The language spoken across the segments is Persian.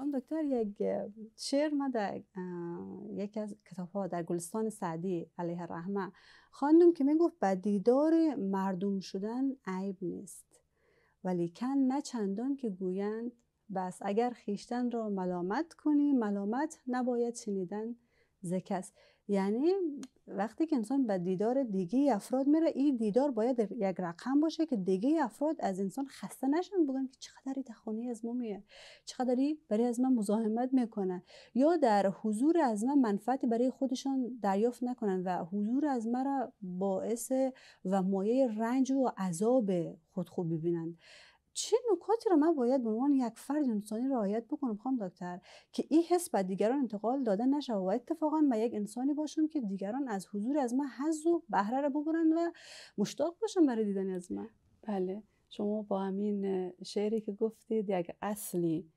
خانم دکتر یک شعر ما در یکی از کتاب ها در گلستان سعدی علیه الرحمه خواندم که میگفت به دیدار مردم شدن عیب نیست ولی کن نه چندان که گویند بس اگر خیشتن را ملامت کنی ملامت نباید شنیدن زکس یعنی وقتی که انسان به دیدار دیگه افراد میره این دیدار باید یک رقم باشه که دیگه افراد از انسان خسته نشن بگن که چقدر این تخانی از ما میه چقدری برای از من مزاحمت میکنه یا در حضور از ما منفعتی برای خودشان دریافت نکنن و حضور از ما را باعث و مایه رنج و عذاب خود خوب ببینند چه نکاتی رو من باید به عنوان یک فرد انسانی رعایت بکنم خانم دکتر که این حس به دیگران انتقال داده نشه و اتفاقا من یک انسانی باشم که دیگران از حضور از من حظ و بهره رو ببرند و مشتاق باشن برای دیدن از من بله شما با همین شعری که گفتید یک اصلی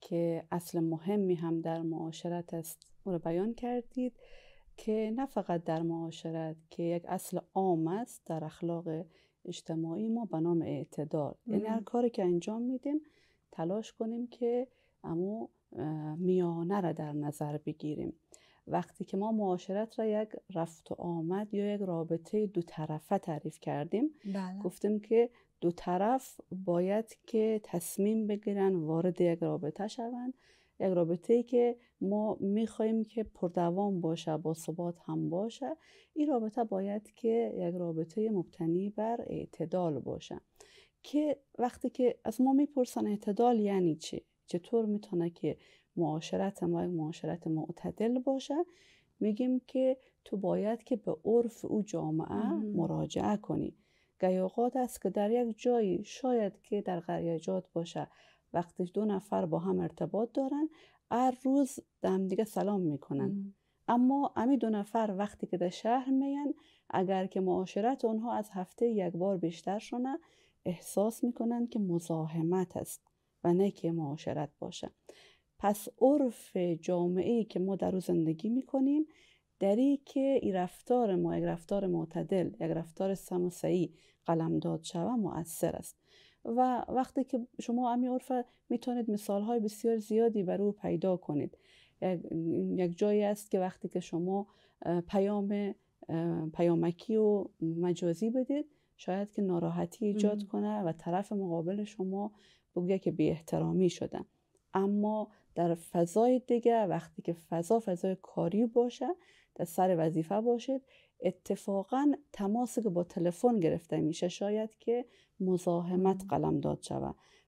که اصل مهمی هم در معاشرت است او رو بیان کردید که نه فقط در معاشرت که یک اصل عام است در اخلاق اجتماعی ما به نام اعتدال یعنی هر کاری که انجام میدیم تلاش کنیم که امو میانه را در نظر بگیریم وقتی که ما معاشرت را یک رفت و آمد یا یک رابطه دو طرفه تعریف کردیم بله. گفتیم که دو طرف باید که تصمیم بگیرن وارد یک رابطه شوند یک رابطه ای که ما میخوایم که پردوام باشه با ثبات هم باشه این رابطه باید که یک رابطه مبتنی بر اعتدال باشه که وقتی که از ما میپرسن اعتدال یعنی چی چطور میتونه که معاشرت ما یک معاشرت معتدل باشه میگیم که تو باید که به عرف او جامعه مراجعه کنی گیاقات است که در یک جایی شاید که در غریجات باشه وقتی دو نفر با هم ارتباط دارن هر روز هم دیگه سلام میکنن اما امی دو نفر وقتی که در شهر میان اگر که معاشرت اونها از هفته یک بار بیشتر شونه احساس میکنن که مزاحمت است و نه که معاشرت باشه پس عرف جامعه که ما در او زندگی میکنیم دری که این رفتار ما یک رفتار معتدل یک رفتار سموسعی قلمداد شوه مؤثر است و وقتی که شما امی عرفه میتونید مثال های بسیار زیادی بر او پیدا کنید یک جایی است که وقتی که شما پیام پیامکی و مجازی بدید شاید که ناراحتی ایجاد کنه و طرف مقابل شما بگه که به احترامی شدن اما در فضای دیگه وقتی که فضا فضای کاری باشه در سر وظیفه باشید اتفاقا تماسی که با تلفن گرفته میشه شاید که مزاحمت داد شود